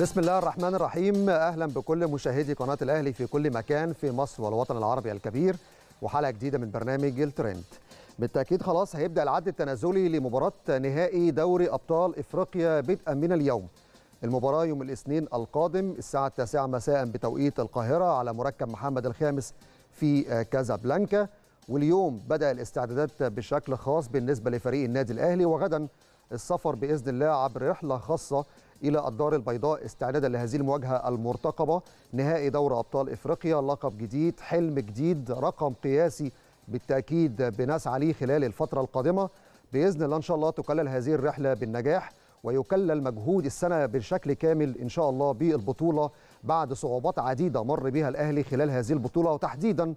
بسم الله الرحمن الرحيم اهلا بكل مشاهدي قناه الاهلي في كل مكان في مصر والوطن العربي الكبير وحلقه جديده من برنامج الترند بالتاكيد خلاص هيبدا العد التنازلي لمباراه نهائي دوري ابطال افريقيا بدءا من اليوم المباراه يوم الاثنين القادم الساعه 9 مساء بتوقيت القاهره على مركب محمد الخامس في كازابلانكا واليوم بدا الاستعدادات بشكل خاص بالنسبه لفريق النادي الاهلي وغدا السفر باذن الله عبر رحله خاصه إلى الدار البيضاء استعدادا لهذه المواجهة المرتقبة نهائي دوري أبطال إفريقيا لقب جديد حلم جديد رقم قياسي بالتأكيد بنسعى عليه خلال الفترة القادمة بإذن الله إن شاء الله تكلل هذه الرحلة بالنجاح ويكلل مجهود السنة بشكل كامل إن شاء الله بالبطولة بعد صعوبات عديدة مر بها الأهلي خلال هذه البطولة وتحديدا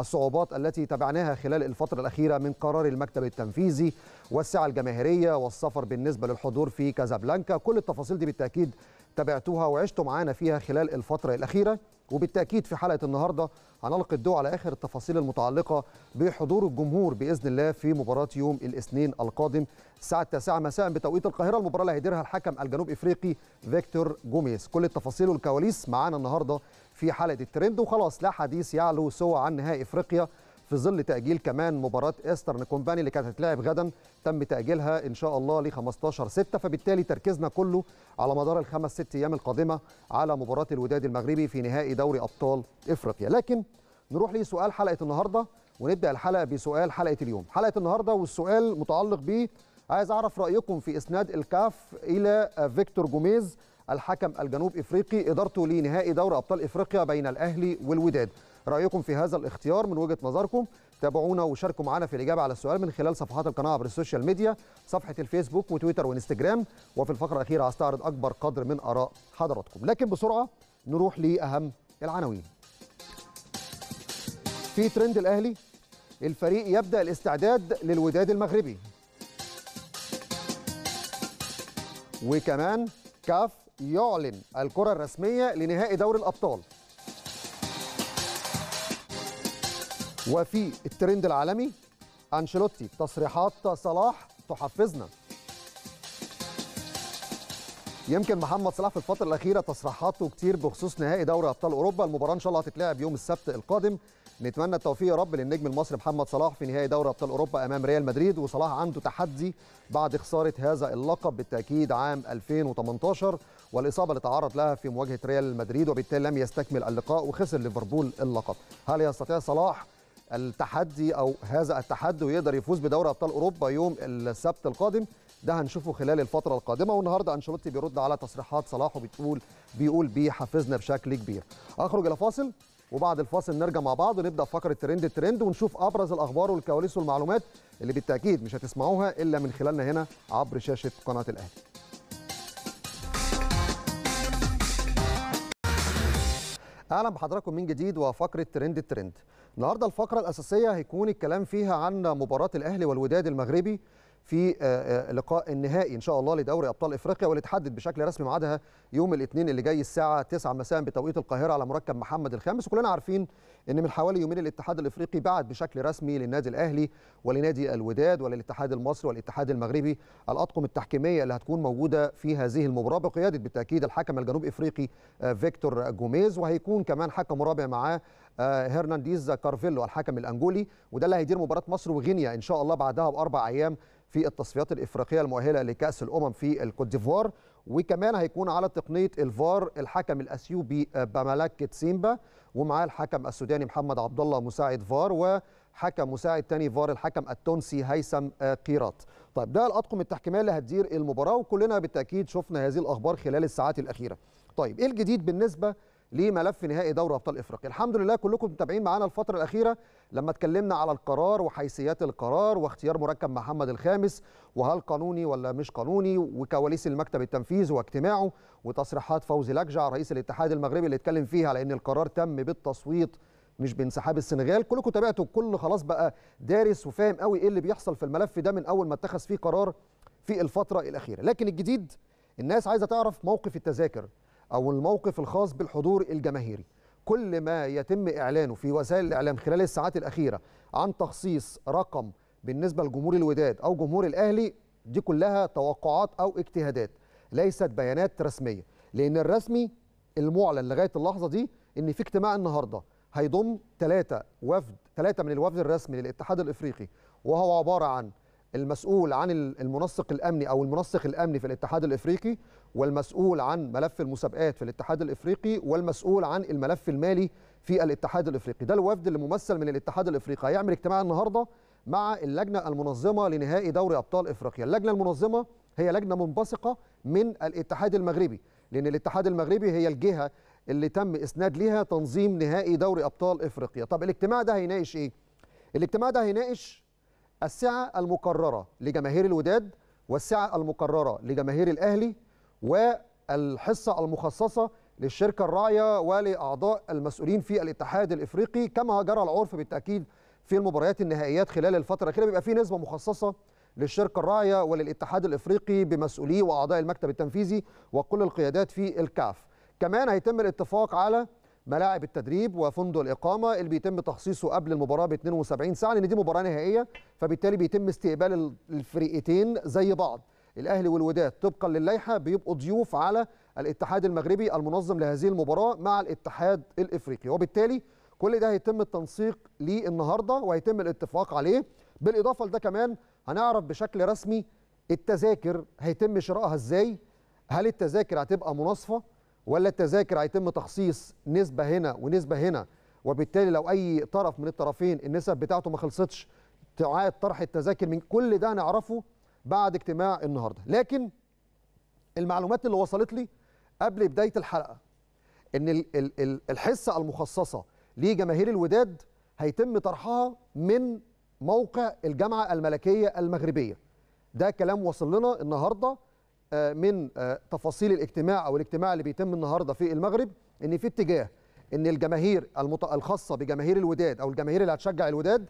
الصعوبات التي تبعناها خلال الفترة الأخيرة من قرار المكتب التنفيذي والسعة الجماهيرية والسفر بالنسبة للحضور في كازابلانكا كل التفاصيل دي بالتأكيد تابعتوها وعشتوا معانا فيها خلال الفترة الأخيرة وبالتأكيد في حلقة النهاردة هنلقي الضوء على آخر التفاصيل المتعلقة بحضور الجمهور بإذن الله في مباراة يوم الاثنين القادم الساعة التاسعة مساء بتوقيت القاهرة المباراة اللي هيديرها الحكم الجنوب إفريقي فيكتور جوميز كل التفاصيل والكواليس معانا النهاردة في حلقه الترند وخلاص لا حديث يعلو سوى عن نهائي افريقيا في ظل تاجيل كمان مباراه ايسترن كومباني اللي كانت هتتلعب غدا تم تاجيلها ان شاء الله ل 15 6 فبالتالي تركيزنا كله على مدار الخمس ست ايام القادمه على مباراه الوداد المغربي في نهائي دوري ابطال افريقيا لكن نروح لسؤال حلقه النهارده ونبدا الحلقه بسؤال حلقه اليوم حلقه النهارده والسؤال متعلق بيه عايز اعرف رايكم في اسناد الكاف الى فيكتور جوميز الحكم الجنوب افريقي ادارته لنهائي دوري ابطال افريقيا بين الاهلي والوداد رايكم في هذا الاختيار من وجهه نظركم تابعونا وشاركوا معنا في الاجابه على السؤال من خلال صفحات القناه عبر السوشيال ميديا صفحه الفيسبوك وتويتر وانستجرام وفي الفقره الاخيره هستعرض اكبر قدر من اراء حضراتكم لكن بسرعه نروح لاهم العناوين في ترند الاهلي الفريق يبدا الاستعداد للوداد المغربي وكمان كاف يعلن الكرة الرسمية لنهائي دوري الأبطال وفي الترند العالمي أنشيلوتي تصريحات صلاح تحفزنا يمكن محمد صلاح في الفترة الأخيرة تصريحاته كتير بخصوص نهائي دوري أبطال أوروبا المباراة إن شاء الله هتتلعب يوم السبت القادم نتمنى التوفيق يا رب للنجم المصري محمد صلاح في نهائي دوري ابطال اوروبا امام ريال مدريد وصلاح عنده تحدي بعد خساره هذا اللقب بالتاكيد عام 2018 والإصابة اللي تعرض لها في مواجهة ريال مدريد وبالتالي لم يستكمل اللقاء وخسر ليفربول اللقب هل يستطيع صلاح التحدي أو هذا التحدي ويقدر يفوز بدوري أبطال أوروبا يوم السبت القادم ده هنشوفه خلال الفترة القادمة والنهاردة أنشلوتي بيرد على تصريحات صلاح وبتقول بيقول بيحفزنا بشكل كبير أخرج إلى فاصل وبعد الفاصل نرجع مع بعض ونبدا فقره ترند الترند ونشوف ابرز الاخبار والكواليس والمعلومات اللي بالتاكيد مش هتسمعوها الا من خلالنا هنا عبر شاشه قناه الاهلي اهلا بحضراتكم من جديد وفقره ترند الترند النهارده الفقره الاساسيه هيكون الكلام فيها عن مباراه الاهلي والوداد المغربي في آه، آه، لقاء النهائي ان شاء الله لدوري ابطال افريقيا واللي اتحدد بشكل رسمي ميعادها يوم الاثنين اللي جاي الساعه 9 مساء بتوقيت القاهره على مركب محمد الخامس وكلنا عارفين ان من حوالي يومين الاتحاد الافريقي بعت بشكل رسمي للنادي الاهلي ولنادي الوداد وللاتحاد المصري والاتحاد المغربي الاطقم التحكيميه اللي هتكون موجوده في هذه المباراه بقياده بالتاكيد الحكم الجنوب افريقي آه، فيكتور جوميز وهيكون كمان حكم رابع معاه هرنانديز كارفيلو الحكم الانجولي وده اللي هيدير مباراه مصر وغينيا ان شاء الله بعدها باربع ايام في التصفيات الافريقيه المؤهله لكاس الامم في الكوت ديفوار وكمان هيكون على تقنيه الفار الحكم الاثيوبي باملاك تسيمبا ومعاه الحكم السوداني محمد عبد الله مساعد فار و حكم مساعد تاني فار الحكم التونسي هيثم آه، قيرات طيب ده الاطقم التحكيميه اللي هتدير المباراه وكلنا بالتاكيد شفنا هذه الاخبار خلال الساعات الاخيره طيب ايه الجديد بالنسبه لملف نهائي دوري ابطال افريقيا الحمد لله كلكم متابعين معانا الفتره الاخيره لما اتكلمنا على القرار وحيثيات القرار واختيار مركب محمد الخامس وهل قانوني ولا مش قانوني وكواليس المكتب التنفيذي واجتماعه وتصريحات فوزي لجع رئيس الاتحاد المغربي اللي اتكلم فيها على ان القرار تم بالتصويت مش بانسحاب السنغال كلكم تابعتوا الكل خلاص بقى دارس وفاهم قوي ايه اللي بيحصل في الملف ده من اول ما اتخذ فيه قرار في الفتره الاخيره لكن الجديد الناس عايزه تعرف موقف التذاكر او الموقف الخاص بالحضور الجماهيري كل ما يتم اعلانه في وسائل الاعلام خلال الساعات الاخيره عن تخصيص رقم بالنسبه لجمهور الوداد او جمهور الاهلي دي كلها توقعات او اجتهادات ليست بيانات رسميه لان الرسمي المعلن لغايه اللحظه دي ان في اجتماع النهارده هيضم ثلاثه وفد ثلاثه من الوفد الرسمي للاتحاد الافريقي وهو عباره عن المسؤول عن المنسق الامني او المنسق الامني في الاتحاد الافريقي والمسؤول عن ملف المسابقات في الاتحاد الافريقي والمسؤول عن الملف المالي في الاتحاد الافريقي ده الوفد اللي ممثل من الاتحاد الافريقي هيعمل اجتماع النهارده مع اللجنه المنظمه لنهائي دوري ابطال افريقيا اللجنه المنظمه هي لجنه منبثقه من الاتحاد المغربي لان الاتحاد المغربي هي الجهه اللي تم اسناد ليها تنظيم نهائي دوري ابطال افريقيا طب الاجتماع ده هيناقش ايه الاجتماع ده هيناقش السعة المقررة لجماهير الوداد والسعة المقررة لجماهير الأهلي والحصة المخصصة للشركة الراعية ولأعضاء المسؤولين في الاتحاد الإفريقي كما جرى العرف بالتأكيد في المباريات النهائيات خلال الفترة الأخيرة بيبقى في نسبة مخصصة للشركة الراعية وللاتحاد الإفريقي بمسؤوليه وأعضاء المكتب التنفيذي وكل القيادات في الكاف كمان هيتم الاتفاق على ملاعب التدريب وفندق الاقامه اللي بيتم تخصيصه قبل المباراه ب 72 ساعه لان دي مباراه نهائيه فبالتالي بيتم استقبال الفريقتين زي بعض الاهلي والوداد طبقا للائحه بيبقوا ضيوف على الاتحاد المغربي المنظم لهذه المباراه مع الاتحاد الافريقي وبالتالي كل ده هيتم التنسيق ليه النهارده وهيتم الاتفاق عليه بالاضافه لده كمان هنعرف بشكل رسمي التذاكر هيتم شرائها ازاي هل التذاكر هتبقى مناصفه ولا التذاكر هيتم تخصيص نسبه هنا ونسبه هنا وبالتالي لو اي طرف من الطرفين النسب بتاعته ما خلصتش تعاد طرح التذاكر من كل ده نعرفه بعد اجتماع النهارده لكن المعلومات اللي وصلت لي قبل بدايه الحلقه ان الحصه المخصصه لجماهير الوداد هيتم طرحها من موقع الجامعه الملكيه المغربيه ده كلام وصل لنا النهارده آه، من آه، تفاصيل الاجتماع او الاجتماع اللي بيتم النهارده في المغرب ان في اتجاه ان الجماهير الخاصه بجماهير الوداد او الجماهير اللي هتشجع الوداد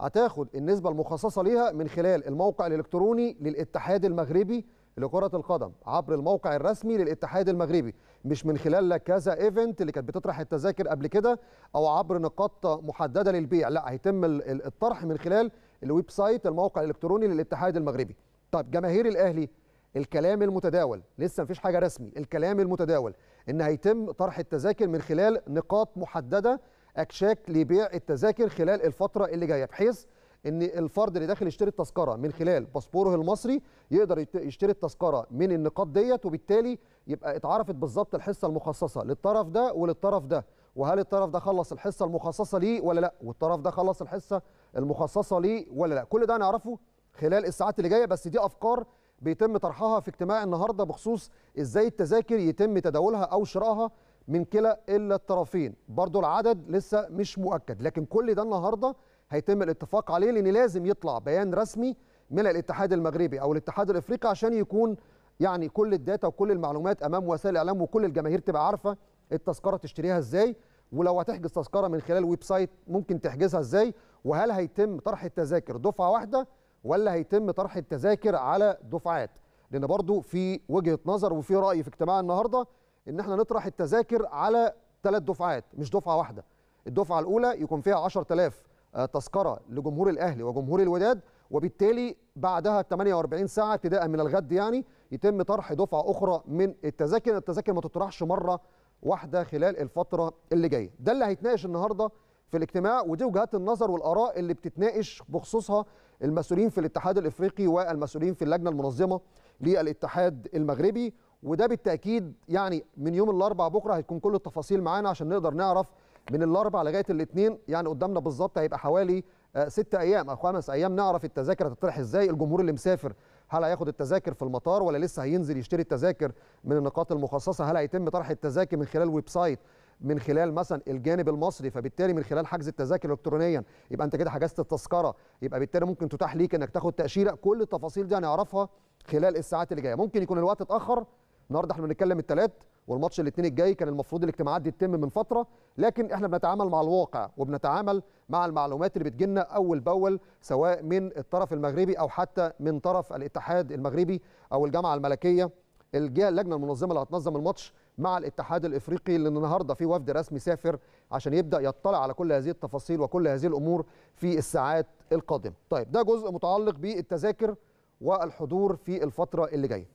هتاخد النسبه المخصصه ليها من خلال الموقع الالكتروني للاتحاد المغربي لكره القدم عبر الموقع الرسمي للاتحاد المغربي مش من خلال كذا ايفنت اللي كانت بتطرح التذاكر قبل كده او عبر نقاط محدده للبيع لا هيتم الطرح من خلال الويب سايت الموقع الالكتروني للاتحاد المغربي طب جماهير الاهلي الكلام المتداول لسه مفيش حاجه رسمي الكلام المتداول ان هيتم طرح التذاكر من خلال نقاط محدده اكشاك لبيع التذاكر خلال الفتره اللي جايه بحيث ان الفرد اللي داخل يشتري التذكره من خلال باسبوره المصري يقدر يشتري التذكره من النقاط ديت وبالتالي يبقى اتعرفت بالظبط الحصه المخصصه للطرف ده وللطرف ده وهل الطرف ده خلص الحصه المخصصه ليه ولا لا والطرف ده خلص الحصه المخصصه ليه ولا لا كل ده هنعرفه خلال الساعات اللي جايه بس دي افكار بيتم طرحها في اجتماع النهارده بخصوص ازاي التذاكر يتم تداولها او شرائها من كلا الا الطرفين برضو العدد لسه مش مؤكد لكن كل ده النهارده هيتم الاتفاق عليه لان لازم يطلع بيان رسمي من الاتحاد المغربي او الاتحاد الافريقي عشان يكون يعني كل الداتا وكل المعلومات امام وسائل الاعلام وكل الجماهير تبقى عارفه التذكره تشتريها ازاي ولو هتحجز تذكره من خلال ويب سايت ممكن تحجزها ازاي وهل هيتم طرح التذاكر دفعه واحده ولا هيتم طرح التذاكر على دفعات لان برضو في وجهه نظر وفي راي في اجتماع النهارده ان احنا نطرح التذاكر على ثلاث دفعات مش دفعه واحده الدفعه الاولى يكون فيها 10000 آه، تذكره لجمهور الاهلي وجمهور الوداد وبالتالي بعدها 48 ساعه ابتداء من الغد يعني يتم طرح دفعه اخرى من التذاكر التذاكر ما تطرحش مره واحده خلال الفتره اللي جايه ده اللي هيتناقش النهارده في الاجتماع ودي وجهات النظر والاراء اللي بتتناقش بخصوصها المسؤولين في الاتحاد الافريقي والمسؤولين في اللجنه المنظمه للاتحاد المغربي وده بالتاكيد يعني من يوم الاربعاء بكره هتكون كل التفاصيل معانا عشان نقدر نعرف من الاربعاء لغايه الاثنين يعني قدامنا بالظبط هيبقى حوالي آه، ست ايام او خمس ايام نعرف التذاكر هتطرح ازاي الجمهور اللي مسافر هل هياخد التذاكر في المطار ولا لسه هينزل يشتري التذاكر من النقاط المخصصه هل هيتم طرح التذاكر من خلال ويب سايت من خلال مثلا الجانب المصري فبالتالي من خلال حجز التذاكر الكترونيا يبقى انت كده حجزت التذكره يبقى بالتالي ممكن تتاح ليك انك تاخد تاشيره كل التفاصيل دي هنعرفها خلال الساعات اللي جايه ممكن يكون الوقت اتاخر النهارده احنا بنتكلم الثلاث والماتش الاثنين الجاي كان المفروض الاجتماعات دي تتم من فتره لكن احنا بنتعامل مع الواقع وبنتعامل مع المعلومات اللي بتجينا اول باول سواء من الطرف المغربي او حتى من طرف الاتحاد المغربي او الجامعه الملكيه الجهه اللجنه المنظمه اللي هتنظم الماتش مع الاتحاد الافريقي لان النهارده في وفد رسمي سافر عشان يبدا يطلع على كل هذه التفاصيل وكل هذه الامور في الساعات القادمه. طيب ده جزء متعلق بالتذاكر والحضور في الفتره اللي جايه.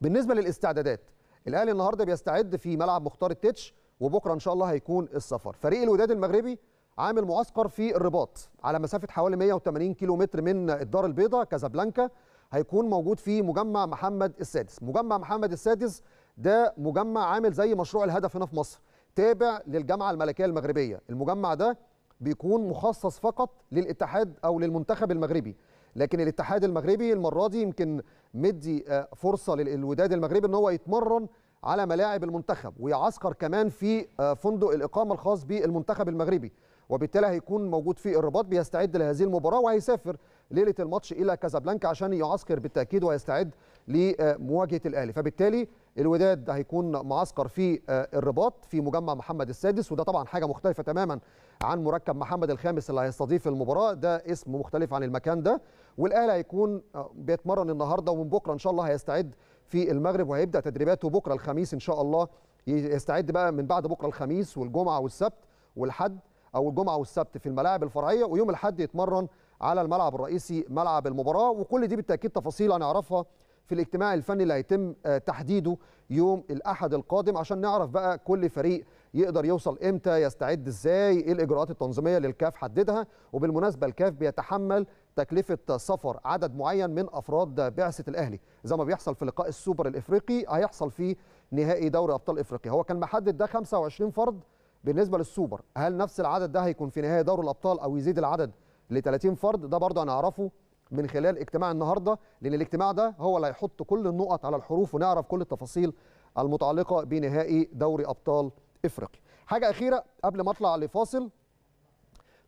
بالنسبه للاستعدادات الاهلي النهارده بيستعد في ملعب مختار التتش وبكره ان شاء الله هيكون السفر. فريق الوداد المغربي عامل معسكر في الرباط على مسافه حوالي 180 كيلو متر من الدار البيضاء كازابلانكا هيكون موجود في مجمع محمد السادس مجمع محمد السادس ده مجمع عامل زي مشروع الهدف هنا في مصر تابع للجامعه الملكيه المغربيه المجمع ده بيكون مخصص فقط للاتحاد او للمنتخب المغربي لكن الاتحاد المغربي المره دي يمكن مدي آه، فرصه للوداد المغربي ان هو يتمرن على ملاعب المنتخب ويعسكر كمان في آه، فندق الاقامه الخاص بالمنتخب المغربي وبالتالي هيكون موجود في الرباط بيستعد لهذه المباراه وهيسافر ليله الماتش الى كازابلانكا عشان يعسكر بالتاكيد ويستعد لمواجهه الاهلي فبالتالي الوداد هيكون معسكر في آه، الرباط في مجمع محمد السادس وده طبعا حاجه مختلفه تماما عن مركب محمد الخامس اللي هيستضيف المباراه ده اسم مختلف عن المكان ده والاهلي هيكون آه، بيتمرن النهارده ومن بكره ان شاء الله هيستعد في المغرب وهيبدا تدريباته بكره الخميس ان شاء الله يستعد بقى من بعد بكره الخميس والجمعه والسبت والحد او الجمعه والسبت في الملاعب الفرعيه ويوم الاحد يتمرن على الملعب الرئيسي ملعب المباراه وكل دي بالتاكيد تفاصيل هنعرفها في الاجتماع الفني اللي هيتم آه، تحديده يوم الاحد القادم عشان نعرف بقى كل فريق يقدر يوصل امتى يستعد ازاي ايه الاجراءات التنظيميه اللي الكاف حددها وبالمناسبه الكاف بيتحمل تكلفه سفر عدد معين من افراد بعثه الاهلي زي ما بيحصل في لقاء السوبر الافريقي هيحصل في نهائي دوري ابطال افريقيا هو كان محدد ده 25 فرد بالنسبه للسوبر هل نفس العدد ده هيكون في نهائي دوري الابطال او يزيد العدد ل 30 فرد ده برضه هنعرفه من خلال اجتماع النهارده لان الاجتماع ده هو اللي هيحط كل النقط على الحروف ونعرف كل التفاصيل المتعلقه بنهائي دوري ابطال افريقيا. حاجه اخيره قبل ما اطلع لفاصل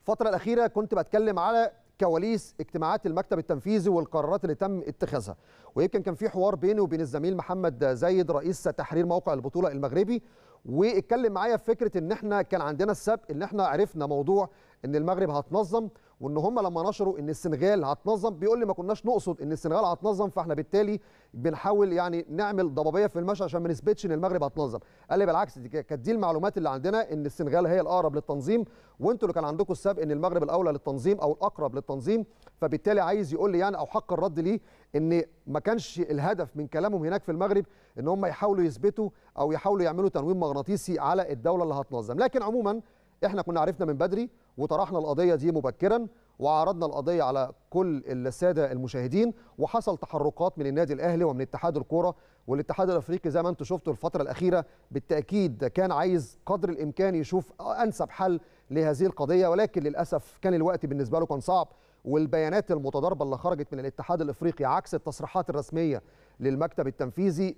الفتره الاخيره كنت بتكلم على كواليس اجتماعات المكتب التنفيذي والقرارات اللي تم اتخاذها ويمكن كان في حوار بيني وبين الزميل محمد زايد رئيس تحرير موقع البطوله المغربي واتكلم معايا في فكره ان احنا كان عندنا السبق ان احنا عرفنا موضوع ان المغرب هتنظم وان هم لما نشروا ان السنغال هتنظم بيقول لي ما كناش نقصد ان السنغال هتنظم فاحنا بالتالي بنحاول يعني نعمل ضبابيه في المشي عشان ما نثبتش ان المغرب هتنظم قال لي بالعكس دي كانت دي المعلومات اللي عندنا ان السنغال هي الاقرب للتنظيم وانتوا اللي كان عندكم السبب ان المغرب الاولى للتنظيم او الاقرب للتنظيم فبالتالي عايز يقول لي يعني او حق الرد ليه ان ما كانش الهدف من كلامهم هناك في المغرب ان هم يحاولوا يثبتوا او يحاولوا يعملوا تنويم مغناطيسي على الدوله اللي هتنظم لكن عموما احنا كنا عرفنا من بدري وطرحنا القضيه دي مبكرا وعرضنا القضيه على كل الساده المشاهدين وحصل تحركات من النادي الاهلي ومن اتحاد الكوره والاتحاد الافريقي زي ما انتم شفتوا الفتره الاخيره بالتاكيد كان عايز قدر الامكان يشوف انسب حل لهذه القضيه ولكن للاسف كان الوقت بالنسبه له كان صعب والبيانات المتضاربه اللي خرجت من الاتحاد الافريقي عكس التصريحات الرسميه للمكتب التنفيذي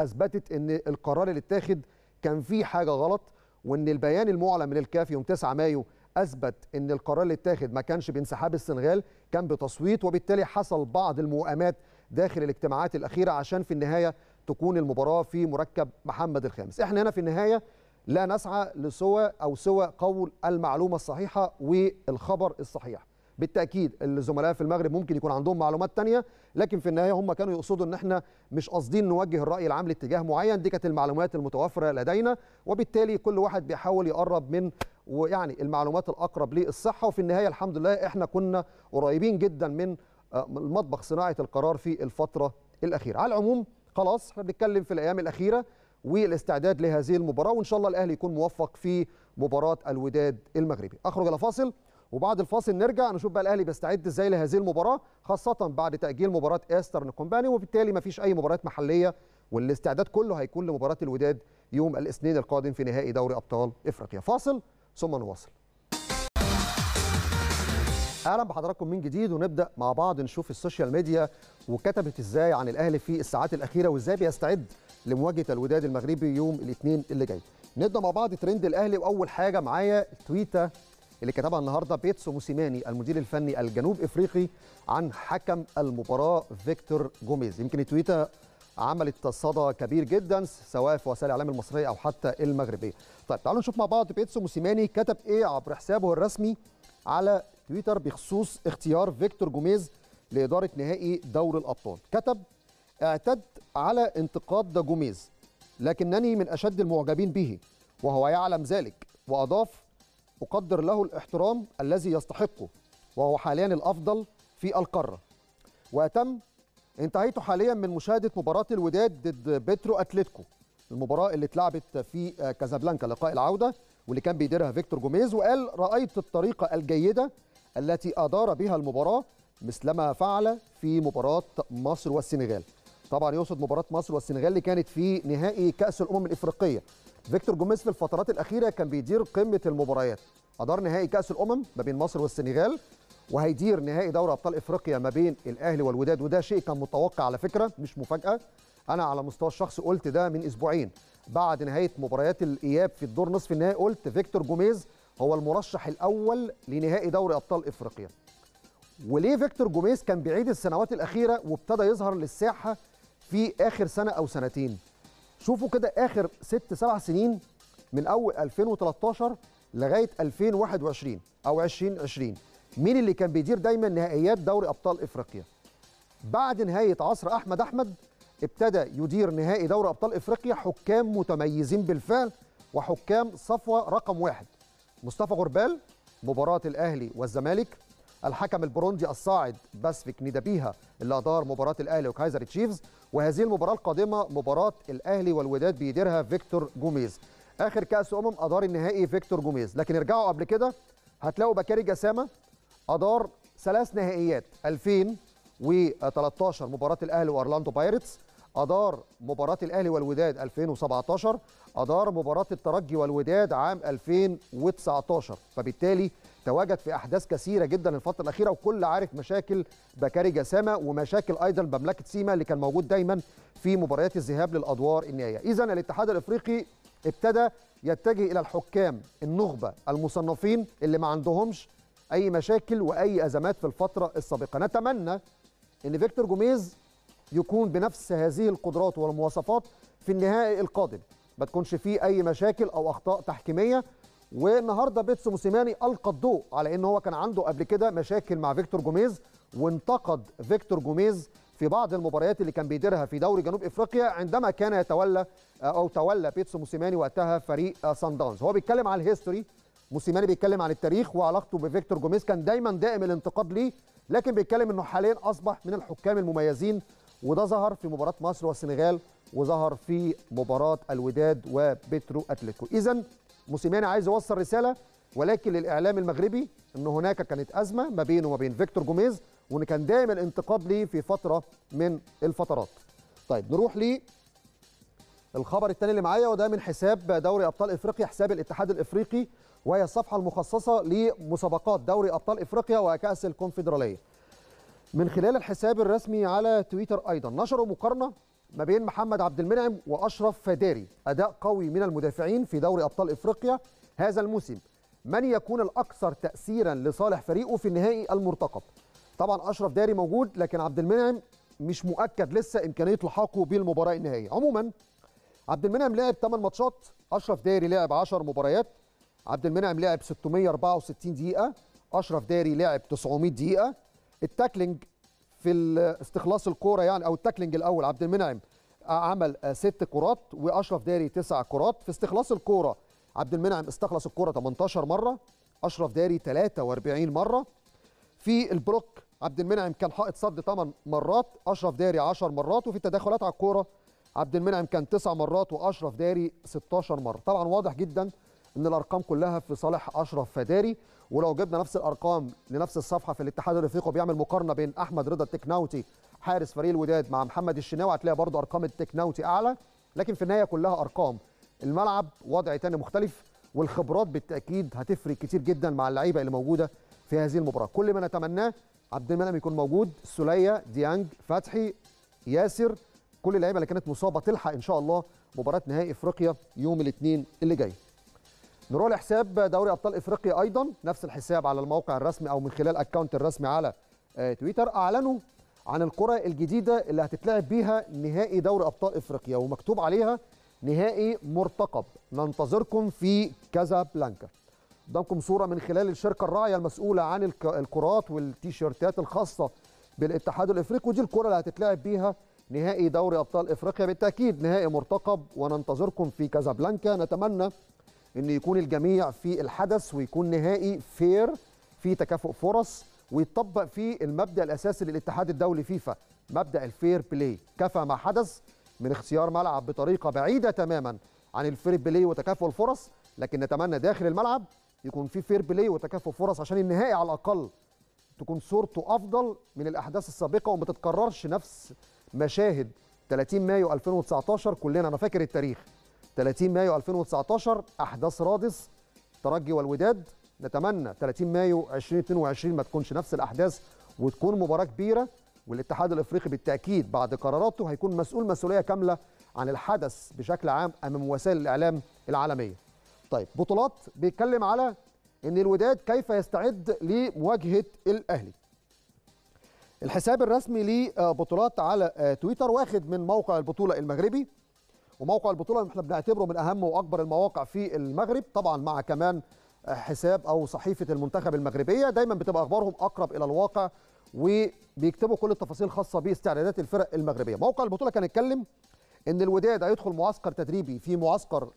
اثبتت ان القرار اللي اتاخد كان فيه حاجه غلط وان البيان المعلن من الكاف يوم 9 مايو اثبت ان القرار اللي اتاخد ما كانش بانسحاب السنغال كان بتصويت وبالتالي حصل بعض المؤامات داخل الاجتماعات الاخيره عشان في النهايه تكون المباراه في مركب محمد الخامس احنا هنا في النهايه لا نسعى لسوى او سوى قول المعلومه الصحيحه والخبر الصحيح بالتاكيد الزملاء في المغرب ممكن يكون عندهم معلومات ثانيه لكن في النهايه هم كانوا يقصدوا ان احنا مش قاصدين نوجه الراي العام لاتجاه معين دي كانت المعلومات المتوفره لدينا وبالتالي كل واحد بيحاول يقرب من ويعني المعلومات الاقرب للصحه وفي النهايه الحمد لله احنا كنا قريبين جدا من المطبخ آه، صناعه القرار في الفتره الاخيره على العموم خلاص احنا بنتكلم في الايام الاخيره والاستعداد لهذه المباراه وان شاء الله الاهلي يكون موفق في مباراه الوداد المغربي اخرج الى فاصل وبعد الفاصل نرجع نشوف بقى الاهلي بيستعد ازاي لهذه المباراه خاصه بعد تاجيل مباراه ايسترن كومباني وبالتالي ما فيش اي مباريات محليه والاستعداد كله هيكون لمباراه الوداد يوم الاثنين القادم في نهائي دوري ابطال افريقيا فاصل ثم نواصل اهلا بحضراتكم من جديد ونبدا مع بعض نشوف السوشيال ميديا وكتبت ازاي عن الاهلي في الساعات الاخيره وازاي بيستعد لمواجهه الوداد المغربي يوم الاثنين اللي جاي نبدا مع بعض ترند الاهلي واول حاجه معايا تويته اللي كتبها النهارده بيتسو موسيماني المدير الفني الجنوب افريقي عن حكم المباراه فيكتور جوميز يمكن التويته عملت صدى كبير جدا سواء في وسائل الاعلام المصريه او حتى المغربيه طيب تعالوا نشوف مع بعض بيتسو موسيماني كتب ايه عبر حسابه الرسمي على تويتر بخصوص اختيار فيكتور جوميز لاداره نهائي دور الابطال كتب اعتد على انتقاد جوميز لكنني من اشد المعجبين به وهو يعلم ذلك واضاف أقدر له الاحترام الذي يستحقه وهو حاليا الأفضل في القارة وأتم انتهيت حاليا من مشاهدة مباراة الوداد ضد بيترو أتلتيكو المباراة اللي اتلعبت في كازابلانكا لقاء العودة واللي كان بيديرها فيكتور جوميز وقال رأيت الطريقة الجيدة التي أدار بها المباراة مثلما فعل في مباراة مصر والسنغال طبعا يقصد مباراة مصر والسنغال اللي كانت في نهائي كأس الأمم الإفريقية فيكتور جوميز في الفترات الاخيره كان بيدير قمه المباريات ادار نهائي كاس الامم ما بين مصر والسنغال وهيدير نهائي دوري ابطال افريقيا ما بين الاهلي والوداد وده شيء كان متوقع على فكره مش مفاجاه انا على مستوى الشخصي قلت ده من اسبوعين بعد نهايه مباريات الاياب في الدور نصف النهائي قلت فيكتور جوميز هو المرشح الاول لنهائي دوري ابطال افريقيا وليه فيكتور جوميز كان بعيد السنوات الاخيره وابتدى يظهر للساحه في اخر سنه او سنتين شوفوا كده اخر ست سبع سنين من اول 2013 لغايه 2021 او 2020 مين اللي كان بيدير دايما نهائيات دوري ابطال افريقيا بعد نهايه عصر احمد احمد ابتدى يدير نهائي دوري ابطال افريقيا حكام متميزين بالفعل وحكام صفوه رقم واحد مصطفى غربال مباراه الاهلي والزمالك الحكم البروندي الصاعد باسفيك ندبيها اللي أدار مباراة الأهلي وكايزر تشيفز وهذه المباراة القادمة مباراة الأهلي والوداد بيديرها فيكتور جوميز آخر كأس أمم أدار النهائي فيكتور جوميز لكن ارجعوا قبل كده هتلاقوا بكاري جسامة أدار ثلاث نهائيات 2013 مباراة الأهلي وأورلاندو بايرتس أدار مباراة الأهلي والوداد 2017 أدار مباراة الترجي والوداد عام 2019 فبالتالي تواجد في أحداث كثيرة جدا الفترة الأخيرة وكل عارف مشاكل بكاري جسامة ومشاكل أيضا مملكة سيما اللي كان موجود دايما في مباريات الذهاب للأدوار النهائية إذا الاتحاد الإفريقي ابتدى يتجه إلى الحكام النخبة المصنفين اللي ما عندهمش أي مشاكل وأي أزمات في الفترة السابقة نتمنى ان فيكتور جوميز يكون بنفس هذه القدرات والمواصفات في النهائي القادم ما تكونش فيه اي مشاكل او اخطاء تحكيميه والنهارده بيتسو موسيماني القى الضوء على ان هو كان عنده قبل كده مشاكل مع فيكتور جوميز وانتقد فيكتور جوميز في بعض المباريات اللي كان بيديرها في دوري جنوب افريقيا عندما كان يتولى او تولى بيتسو موسيماني وقتها فريق سان داونز هو بيتكلم على الهيستوري موسيماني بيتكلم عن التاريخ وعلاقته بفيكتور جوميز كان دايما دائم الانتقاد ليه لكن بيتكلم انه حاليا اصبح من الحكام المميزين وده ظهر في مباراه مصر والسنغال وظهر في مباراه الوداد وبترو اتلتيكو اذا موسيماني عايز يوصل رساله ولكن للاعلام المغربي ان هناك كانت ازمه ما بينه وما بين فيكتور جوميز وان كان دائما انتقاد ليه في فتره من الفترات طيب نروح لي الخبر الثاني اللي معايا وده من حساب دوري ابطال افريقيا حساب الاتحاد الافريقي وهي الصفحه المخصصه لمسابقات دوري ابطال افريقيا وكاس الكونفدراليه من خلال الحساب الرسمي على تويتر ايضا نشروا مقارنه ما بين محمد عبد المنعم واشرف فداري اداء قوي من المدافعين في دوري ابطال افريقيا هذا الموسم من يكون الاكثر تاثيرا لصالح فريقه في النهائي المرتقب طبعا اشرف داري موجود لكن عبد المنعم مش مؤكد لسه امكانيه لحاقه بالمباراه النهائيه عموما عبد المنعم لعب 8 ماتشات اشرف داري لعب 10 مباريات عبد المنعم لعب 664 دقيقه اشرف داري لعب 900 دقيقه التاكلينج في استخلاص الكوره يعني او التاكلينج الاول عبد المنعم عمل آه، ست كرات واشرف داري تسع كرات في استخلاص الكوره عبد المنعم استخلص الكوره 18 مره اشرف داري 43 مره في البلوك عبد المنعم كان حائط صد 8 مرات اشرف داري 10 مرات وفي التدخلات على الكوره عبد المنعم كان 9 مرات واشرف داري 16 مره طبعا واضح جدا ان الارقام كلها في صالح اشرف فداري ولو جبنا نفس الارقام لنفس الصفحه في الاتحاد الافريقي وبيعمل مقارنه بين احمد رضا التكناوتي حارس فريق الوداد مع محمد الشناوي هتلاقي برضه ارقام التكناوتي اعلى لكن في النهايه كلها ارقام الملعب وضع تاني مختلف والخبرات بالتاكيد هتفرق كتير جدا مع اللعيبه اللي موجوده في هذه المباراه كل ما نتمناه عبد المنعم يكون موجود سوليه ديانج فتحي ياسر كل اللعيبه اللي كانت مصابه تلحق ان شاء الله مباراه نهائي افريقيا يوم الاثنين اللي جاي نروح لحساب دوري ابطال افريقيا ايضا نفس الحساب على الموقع الرسمي او من خلال اكونت الرسمي على آه، تويتر اعلنوا عن القرى الجديده اللي هتتلعب بيها نهائي دوري ابطال افريقيا ومكتوب عليها نهائي مرتقب ننتظركم في بلانكا قدامكم صوره من خلال الشركه الراعيه المسؤوله عن الكرات والتيشيرتات الخاصه بالاتحاد الافريقي ودي الكره اللي هتتلعب بيها نهائي دوري ابطال افريقيا بالتاكيد نهائي مرتقب وننتظركم في كازابلانكا نتمنى ان يكون الجميع في الحدث ويكون نهائي فير في تكافؤ فرص ويطبق فيه المبدا الاساسي للاتحاد الدولي فيفا مبدا الفير بلاي كفى ما حدث من اختيار ملعب بطريقه بعيده تماما عن الفير بلاي وتكافؤ الفرص لكن نتمنى داخل الملعب يكون في فير بلاي وتكافؤ فرص عشان النهائي على الاقل تكون صورته افضل من الاحداث السابقه وما تتكررش نفس مشاهد 30 مايو 2019 كلنا انا فاكر التاريخ 30 مايو 2019 احداث رادس ترجي والوداد نتمنى 30 مايو 2022 ما تكونش نفس الاحداث وتكون مباراه كبيره والاتحاد الافريقي بالتاكيد بعد قراراته هيكون مسؤول مسؤوليه كامله عن الحدث بشكل عام امام وسائل الاعلام العالميه. طيب بطولات بيتكلم على ان الوداد كيف يستعد لمواجهه الاهلي. الحساب الرسمي لبطولات على آه، تويتر واخد من موقع البطوله المغربي وموقع البطوله احنا بنعتبره من اهم واكبر المواقع في المغرب طبعا مع كمان حساب او صحيفه المنتخب المغربيه دايما بتبقى اخبارهم اقرب الى الواقع وبيكتبوا كل التفاصيل الخاصه باستعدادات الفرق المغربيه موقع البطوله كان اتكلم ان الوداد هيدخل معسكر تدريبي في معسكر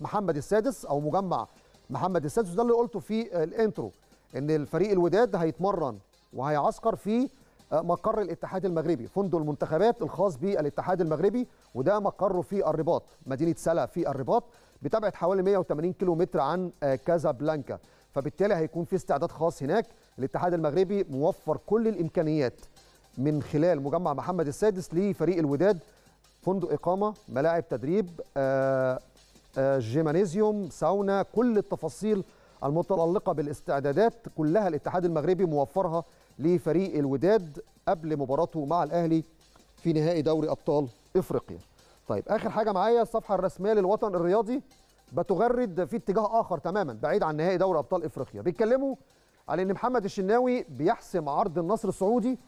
محمد السادس او مجمع محمد السادس ده اللي قلته في الانترو ان الفريق الوداد هيتمرن وهيعسكر في آه، مقر الاتحاد المغربي فندق المنتخبات الخاص بالاتحاد المغربي وده مقره في الرباط مدينه سلا في الرباط بتبعد حوالي 180 كيلومتر عن آه، كازابلانكا فبالتالي هيكون في استعداد خاص هناك الاتحاد المغربي موفر كل الامكانيات من خلال مجمع محمد السادس لفريق الوداد فندق اقامه ملاعب تدريب آه، جيمانيزيوم ساونا كل التفاصيل المتعلقه بالاستعدادات كلها الاتحاد المغربي موفرها لفريق الوداد قبل مباراته مع الأهلي في نهائي دوري أبطال إفريقيا طيب آخر حاجة معايا الصفحة الرسمية للوطن الرياضي بتغرد في اتجاه آخر تماما بعيد عن نهائي دوري أبطال إفريقيا بيتكلموا على إن محمد الشناوي بيحسم عرض النصر السعودي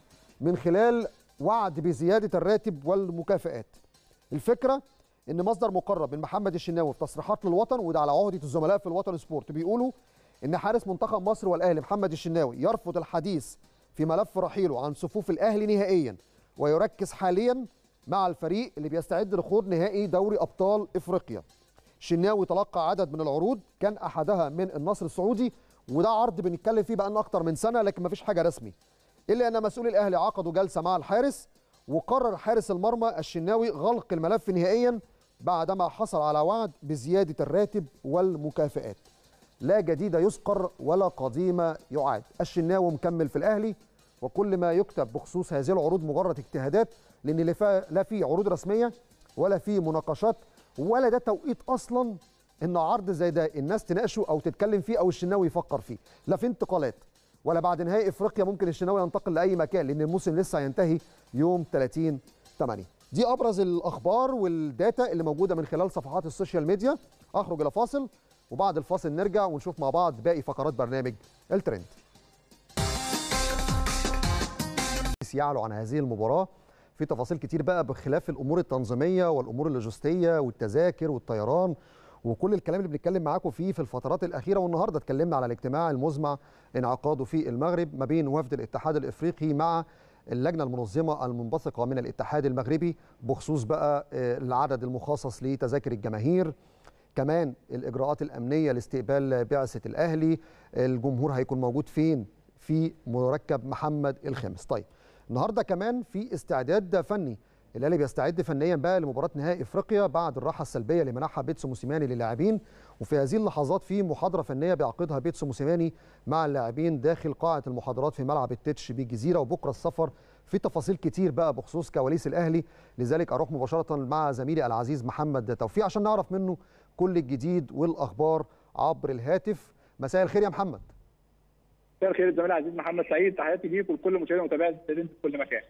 من خلال وعد بزيادة الراتب والمكافئات. الفكرة ان مصدر مقرب من محمد الشناوي في تصريحات للوطن وده على عهده الزملاء في الوطن سبورت بيقولوا ان حارس منتخب مصر والاهلي محمد الشناوي يرفض الحديث في ملف رحيله عن صفوف الاهلي نهائيا ويركز حاليا مع الفريق اللي بيستعد لخوض نهائي دوري ابطال افريقيا. شناوي تلقى عدد من العروض كان احدها من النصر السعودي وده عرض بنتكلم فيه بقالنا اكتر من سنه لكن مفيش حاجه رسمي. الا ان مسؤولي الاهلي عقدوا جلسه مع الحارس وقرر حارس المرمى الشناوي غلق الملف نهائيا بعدما حصل على وعد بزيادة الراتب والمكافئات لا جديد يذكر ولا قديم يعاد الشناوي مكمل في الأهلي وكل ما يكتب بخصوص هذه العروض مجرد اجتهادات لأن لا في عروض رسمية ولا في مناقشات ولا ده توقيت أصلا إن عرض زي ده الناس تناقشه أو تتكلم فيه أو الشناوي يفكر فيه لا في انتقالات ولا بعد نهائي افريقيا ممكن الشناوي ينتقل لاي مكان لان الموسم لسه هينتهي يوم 30 8 دي ابرز الاخبار والداتا اللي موجوده من خلال صفحات السوشيال ميديا اخرج الى فاصل وبعد الفاصل نرجع ونشوف مع بعض باقي فقرات برنامج الترند يعلو عن هذه المباراه في تفاصيل كتير بقى بخلاف الامور التنظيميه والامور اللوجستيه والتذاكر والطيران وكل الكلام اللي بنتكلم معاكم فيه في الفترات الاخيره والنهارده اتكلمنا على الاجتماع المزمع انعقاده في المغرب ما بين وفد الاتحاد الافريقي مع اللجنه المنظمه المنبثقه من الاتحاد المغربي بخصوص بقى آه، العدد المخصص لتذاكر الجماهير كمان الاجراءات الامنيه لاستقبال بعثه الاهلي الجمهور هيكون موجود فين في مركب محمد الخامس طيب النهارده كمان في استعداد فني الاهلي بيستعد فنيا بقى لمباراه نهائي افريقيا بعد الراحه السلبيه اللي منحها بيتسو موسيماني للاعبين وفي هذه اللحظات في محاضره فنيه بيعقدها بيتسو موسيماني مع اللاعبين داخل قاعه المحاضرات في ملعب التتش بالجزيره وبكره السفر في تفاصيل كتير بقى بخصوص كواليس الاهلي لذلك اروح مباشره مع زميلي العزيز محمد توفيق عشان نعرف منه كل الجديد والاخبار عبر الهاتف مساء الخير يا محمد مساء الخير الزميل العزيز محمد سعيد تحياتي ليك ولكل مشاهدي ومتابعي كل مكان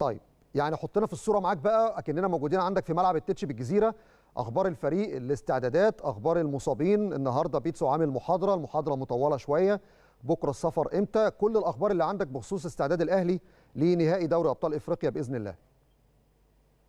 طيب يعني حطنا في الصوره معاك بقى اكننا موجودين عندك في ملعب التتش بالجزيره اخبار الفريق الاستعدادات اخبار المصابين النهارده بيتسو عامل محاضره المحاضره مطوله شويه بكره السفر امتى كل الاخبار اللي عندك بخصوص استعداد الاهلي لنهائي دوري ابطال افريقيا باذن الله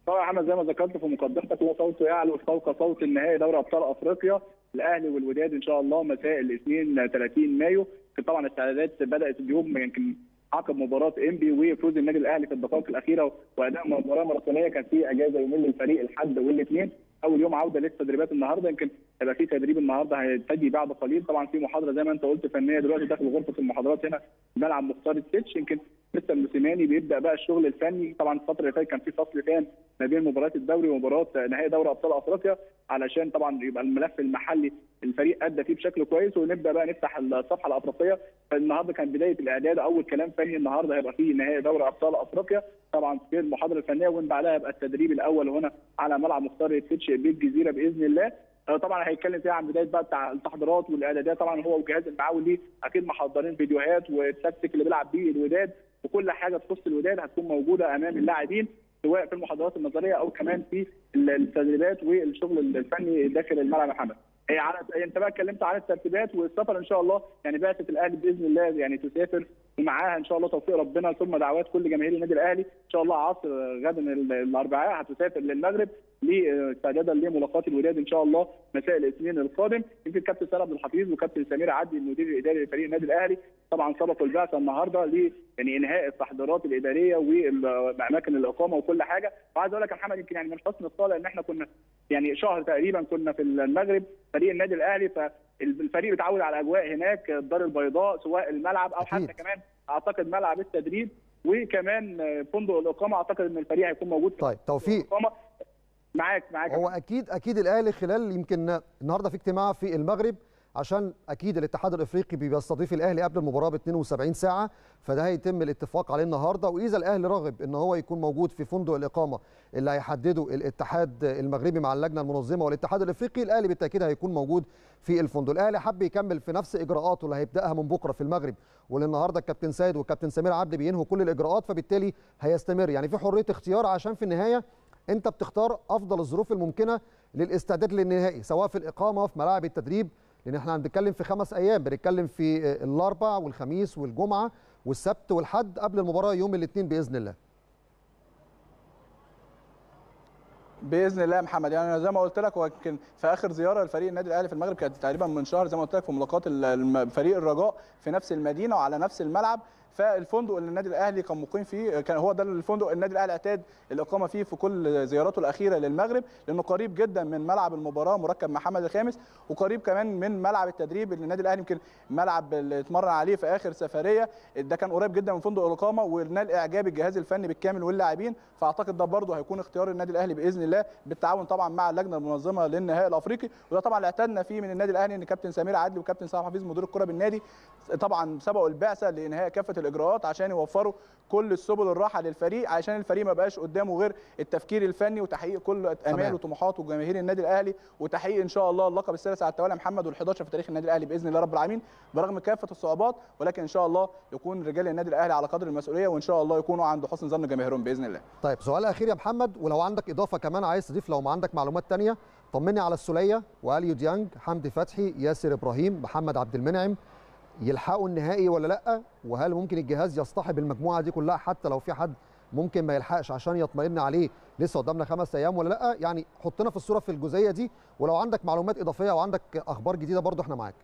طبعا يا زي ما ذكرت في مقدمتك هو صوته يعلو فوق صوت النهائي دوري ابطال افريقيا الاهلي والوداد ان شاء الله مساء الاثنين 30 مايو طبعا الاستعدادات بدات اليوم يمكن عقب مباراه انبي وفوز النادي الاهلي في الدقائق الاخيره واداء مباراه ماراثونيه كان في اجازه يومين للفريق الحد والاثنين اول يوم عوده للتدريبات النهارده يمكن هيبقى في تدريب النهارده هيبتدي بعد قليل طبعا في محاضره زي ما انت قلت فنيه دلوقتي داخل غرفه المحاضرات هنا ملعب مختار السيتش يمكن مستر موسيماني بيبدا بقى الشغل الفني طبعا الفتره اللي فاتت كان في فصل تام ما بين مباريات الدوري ومباراه نهائي دوري ابطال افريقيا علشان طبعا يبقى الملف المحلي الفريق ادى فيه بشكل كويس ونبدا بقى نفتح الصفحه الافريقيه فالنهارده كان بدايه الاعداد اول كلام فني النهارده هيبقى فيه نهائي دوري ابطال افريقيا طبعا في المحاضره الفنيه ومن بعدها يبقى التدريب الاول هنا على ملعب مختار التتش بالجزيره باذن الله آه، طبعا هيتكلم فيها عن بدايه بقى بتاع التحضيرات والاعدادات طبعا هو وجهاز المعاون ليه اكيد محضرين فيديوهات والتكتيك اللي بيلعب بيه الوداد وكل حاجه تخص الوداد هتكون موجوده امام اللاعبين سواء في المحاضرات النظريه او كمان في التدريبات والشغل الفني داخل الملعب يا محمد على انت بقى اتكلمت عن الترتيبات والسفر ان شاء الله يعني بعثه الاهلي باذن الله يعني تسافر ومعاها ان شاء الله توفيق ربنا ثم دعوات كل جماهير النادي الاهلي ان شاء الله عصر غدا الاربعاء هتسافر للمغرب لاستعدادا لملاقاه الوداد ان شاء الله مساء الاثنين القادم يمكن كابتن سالم عبد الحفيظ وكابتن سمير عدلي المدير الاداري لفريق النادي الاهلي طبعا سبقوا البعثه النهارده ل يعني انهاء التحضيرات الاداريه واماكن الاقامه وكل حاجه وعايز اقول لك يا محمد يمكن يعني من حسن الطالع ان احنا كنا يعني شهر تقريبا كنا في المغرب فريق النادي الاهلي فالفريق بيتعود على اجواء هناك الدار البيضاء سواء الملعب او حتى كمان اعتقد ملعب التدريب وكمان فندق الاقامه اعتقد ان الفريق هيكون موجود طيب توفيق معاك معاك هو اكيد اكيد الاهلي خلال يمكن النهارده في اجتماع في المغرب عشان اكيد الاتحاد الافريقي بيستضيف الاهلي قبل المباراه ب 72 ساعه فده هيتم الاتفاق عليه النهارده واذا الاهلي رغب ان هو يكون موجود في فندق الاقامه اللي هيحدده الاتحاد المغربي مع اللجنه المنظمه والاتحاد الافريقي الاهلي بالتاكيد هيكون موجود في الفندق الاهلي حب يكمل في نفس اجراءاته اللي هيبداها من بكره في المغرب وللنهارده الكابتن سيد والكابتن سمير عبد بينهوا كل الاجراءات فبالتالي هيستمر يعني في حريه اختيار عشان في النهايه انت بتختار افضل الظروف الممكنه للاستعداد للنهائي سواء في الاقامه في ملاعب التدريب لان احنا بنتكلم في خمس ايام بنتكلم في الاربع والخميس والجمعه والسبت والحد قبل المباراه يوم الاثنين باذن الله باذن الله يا محمد يعني زي ما قلت لك ولكن في اخر زياره لفريق النادي الاهلي في المغرب كانت تقريبا من شهر زي ما قلت لك في ملاقات فريق الرجاء في نفس المدينه وعلى نفس الملعب فالفندق اللي النادي الاهلي كان مقيم فيه كان هو ده الفندق النادي الاهلي اعتاد الاقامه فيه في كل زياراته الاخيره للمغرب لانه قريب جدا من ملعب المباراه مركب محمد الخامس وقريب كمان من ملعب التدريب اللي النادي الاهلي يمكن ملعب اللي اتمرن عليه في اخر سفريه ده كان قريب جدا من فندق الاقامه ونال اعجاب الجهاز الفني بالكامل واللاعبين فاعتقد ده برده هيكون اختيار النادي الاهلي باذن الله بالتعاون طبعا مع اللجنه المنظمه للنهائي الافريقي وده طبعا اعتدنا فيه من النادي الاهلي ان كابتن سمير عدلي وكابتن صلاح حفيظ مدير الكره بالنادي طبعا سبقوا البعثه لانهاء كافه الاجراءات عشان يوفروا كل السبل الراحه للفريق عشان الفريق ما بقاش قدامه غير التفكير الفني وتحقيق كل امال وطموحاته وجماهير النادي الاهلي وتحقيق ان شاء الله اللقب السادس على التوالي محمد وال11 في تاريخ النادي الاهلي باذن الله رب العالمين برغم كافه الصعوبات ولكن ان شاء الله يكون رجال النادي الاهلي على قدر المسؤوليه وان شاء الله يكونوا عند حسن ظن جماهيرهم باذن الله طيب سؤال اخير يا محمد ولو عندك اضافه كمان عايز تضيف لو ما عندك معلومات ثانيه طمني على السوليه واليو ديانج حمدي فتحي ياسر ابراهيم محمد عبد المنعم يلحقوا النهائي ولا لا وهل ممكن الجهاز يصطحب المجموعه دي كلها حتى لو في حد ممكن ما يلحقش عشان يطمئن عليه لسه قدامنا خمس ايام ولا لا يعني حطنا في الصوره في الجزئيه دي ولو عندك معلومات اضافيه وعندك اخبار جديده برضو احنا معاك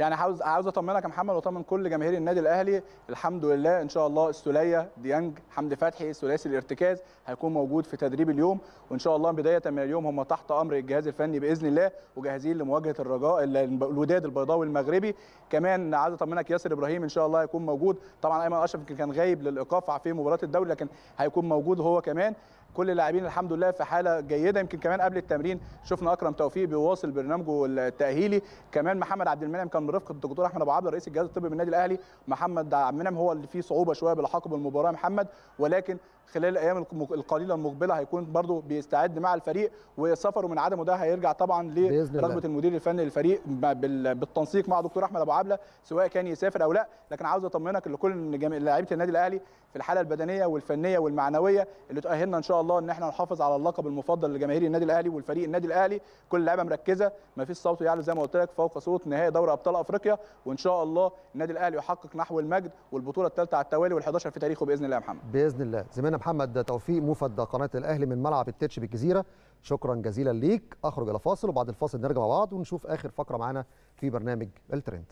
يعني عاوز عاوز اطمنك يا محمد واطمن كل جماهير النادي الاهلي الحمد لله ان شاء الله السوليه ديانج حمدي فتحي ثلاثي الارتكاز هيكون موجود في تدريب اليوم وان شاء الله بدايه من اليوم هم تحت امر الجهاز الفني باذن الله وجاهزين لمواجهه الرجاء الوداد البيضاوي المغربي كمان عاوز اطمنك ياسر ابراهيم ان شاء الله هيكون موجود طبعا ايمن اشرف كان غايب للايقاف في مباراه الدوري لكن هيكون موجود هو كمان كل اللاعبين الحمد لله في حاله جيده يمكن كمان قبل التمرين شفنا اكرم توفيق بيواصل برنامجه التاهيلي كمان محمد عبد المنعم كان برفقه الدكتور احمد ابو عبد رئيس الجهاز الطبي بالنادي الاهلي محمد عبد المنعم هو اللي فيه صعوبه شويه بلحاقه بالمباراه محمد ولكن خلال الايام القليله المقبله هيكون برضو بيستعد مع الفريق وسفره من عدمه ده هيرجع طبعا لرغبه المدير الفني للفريق بالتنسيق مع دكتور احمد ابو عبله سواء كان يسافر او لا لكن عاوز اطمنك لكل لعيبه النادي الاهلي في الحاله البدنيه والفنيه والمعنويه اللي تؤهلنا ان شاء الله ان احنا نحافظ على اللقب المفضل لجماهير النادي الاهلي والفريق النادي الاهلي كل اللعيبه مركزه ما فيش صوت يعلو زي ما قلت لك فوق صوت نهائي دوري ابطال افريقيا وان شاء الله النادي الاهلي يحقق نحو المجد والبطوله الثالثه على التوالي وال11 في تاريخه باذن الله يا محمد باذن الله زميلنا محمد توفيق موفد قناه الاهلي من ملعب التتش بالجزيره شكرا جزيلا ليك اخرج الى فاصل وبعد الفاصل نرجع مع بعض ونشوف اخر فقره معانا في برنامج الترند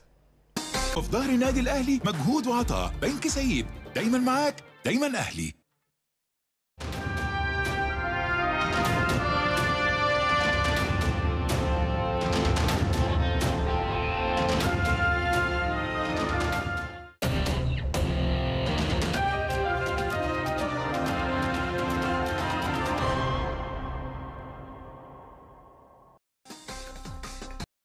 في ظهر النادي الاهلي مجهود وعطاء بنك سيب دايما معاك دايما اهلي